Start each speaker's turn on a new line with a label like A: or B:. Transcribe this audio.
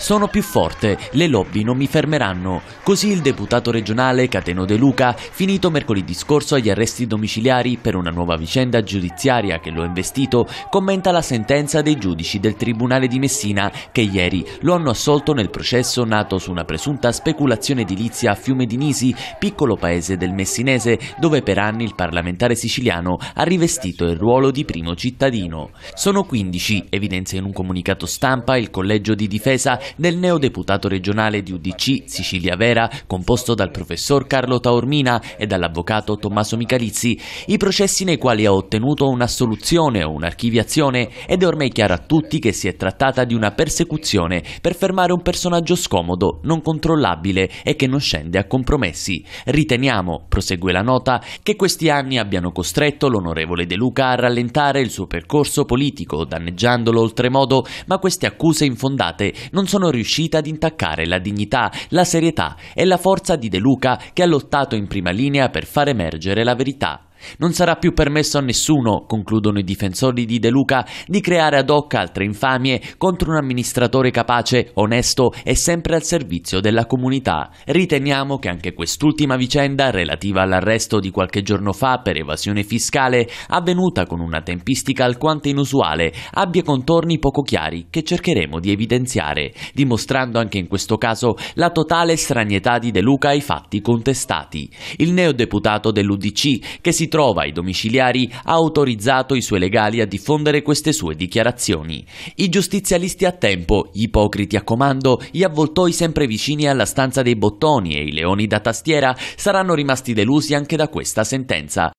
A: Sono più forte, le lobby non mi fermeranno. Così il deputato regionale Cateno De Luca, finito mercoledì scorso agli arresti domiciliari per una nuova vicenda giudiziaria che lo ha investito, commenta la sentenza dei giudici del Tribunale di Messina che ieri lo hanno assolto nel processo nato su una presunta speculazione edilizia a Fiume di Nisi, piccolo paese del messinese dove per anni il parlamentare siciliano ha rivestito il ruolo di primo cittadino. Sono 15, evidenzia in un comunicato stampa il collegio di difesa del neodeputato regionale di UDC Sicilia Vera, composto dal professor Carlo Taormina e dall'avvocato Tommaso Michalizzi, i processi nei quali ha ottenuto un'assoluzione o un'archiviazione ed è ormai chiaro a tutti che si è trattata di una persecuzione per fermare un personaggio scomodo, non controllabile e che non scende a compromessi. Riteniamo, prosegue la nota, che questi anni abbiano costretto l'onorevole De Luca a rallentare il suo percorso politico, danneggiandolo oltremodo, ma queste accuse infondate non sono sono riuscite ad intaccare la dignità, la serietà e la forza di De Luca che ha lottato in prima linea per far emergere la verità. Non sarà più permesso a nessuno, concludono i difensori di De Luca, di creare ad hoc altre infamie contro un amministratore capace, onesto e sempre al servizio della comunità. Riteniamo che anche quest'ultima vicenda, relativa all'arresto di qualche giorno fa per evasione fiscale, avvenuta con una tempistica alquanto inusuale, abbia contorni poco chiari che cercheremo di evidenziare, dimostrando anche in questo caso la totale stranietà di De Luca ai fatti contestati. Il neodeputato dell'UDC, che si trova ai domiciliari ha autorizzato i suoi legali a diffondere queste sue dichiarazioni. I giustizialisti a tempo, gli ipocriti a comando, gli avvoltoi sempre vicini alla stanza dei bottoni e i leoni da tastiera saranno rimasti delusi anche da questa sentenza.